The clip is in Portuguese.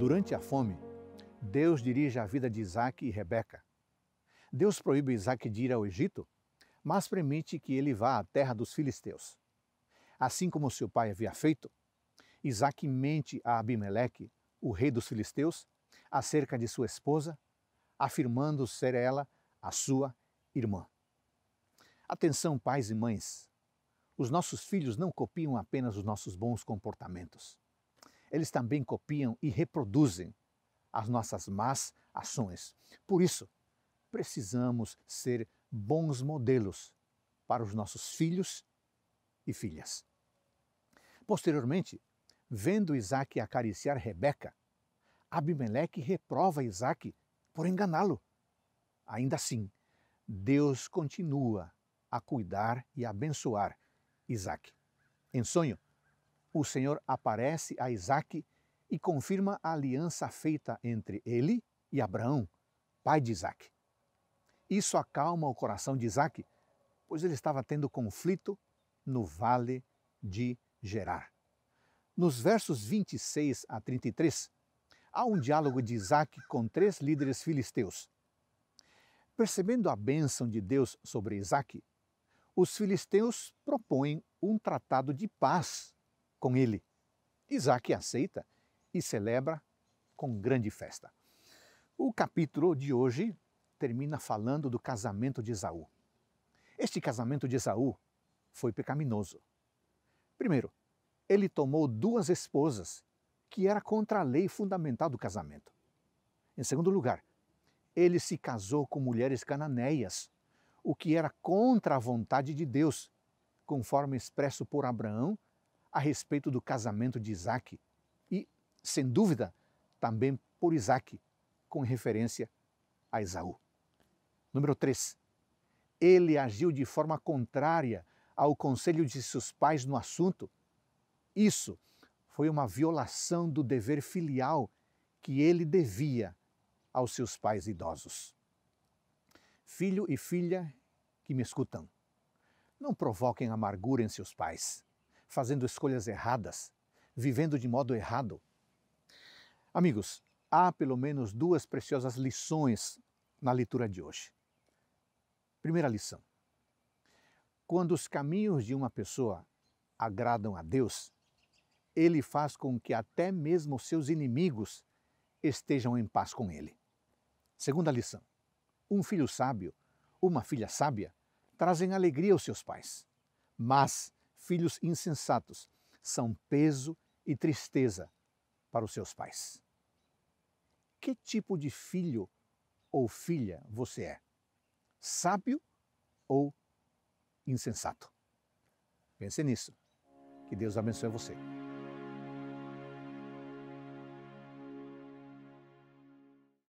Durante a fome, Deus dirige a vida de Isaac e Rebeca. Deus proíbe Isaac de ir ao Egito, mas permite que ele vá à terra dos filisteus. Assim como seu pai havia feito, Isaac mente a Abimeleque, o rei dos filisteus, acerca de sua esposa, afirmando ser ela a sua irmã. Atenção, pais e mães! Os nossos filhos não copiam apenas os nossos bons comportamentos eles também copiam e reproduzem as nossas más ações. Por isso, precisamos ser bons modelos para os nossos filhos e filhas. Posteriormente, vendo Isaac acariciar Rebeca, Abimeleque reprova Isaac por enganá-lo. Ainda assim, Deus continua a cuidar e abençoar Isaac. Em sonho, o Senhor aparece a Isaac e confirma a aliança feita entre ele e Abraão, pai de Isaac. Isso acalma o coração de Isaac, pois ele estava tendo conflito no vale de Gerar. Nos versos 26 a 33, há um diálogo de Isaac com três líderes filisteus. Percebendo a bênção de Deus sobre Isaac, os filisteus propõem um tratado de paz com ele. Isaac aceita e celebra com grande festa. O capítulo de hoje termina falando do casamento de Esaú. Este casamento de Esaú foi pecaminoso. Primeiro, ele tomou duas esposas, que era contra a lei fundamental do casamento. Em segundo lugar, ele se casou com mulheres cananeias, o que era contra a vontade de Deus, conforme expresso por Abraão a respeito do casamento de Isaac e, sem dúvida, também por Isaac, com referência a Esaú. Número 3. Ele agiu de forma contrária ao conselho de seus pais no assunto. Isso foi uma violação do dever filial que ele devia aos seus pais idosos. Filho e filha que me escutam, não provoquem amargura em seus pais fazendo escolhas erradas, vivendo de modo errado. Amigos, há pelo menos duas preciosas lições na leitura de hoje. Primeira lição: quando os caminhos de uma pessoa agradam a Deus, ele faz com que até mesmo seus inimigos estejam em paz com ele. Segunda lição: um filho sábio, uma filha sábia trazem alegria aos seus pais. Mas filhos insensatos são peso e tristeza para os seus pais. Que tipo de filho ou filha você é? Sábio ou insensato? Pense nisso. Que Deus abençoe você.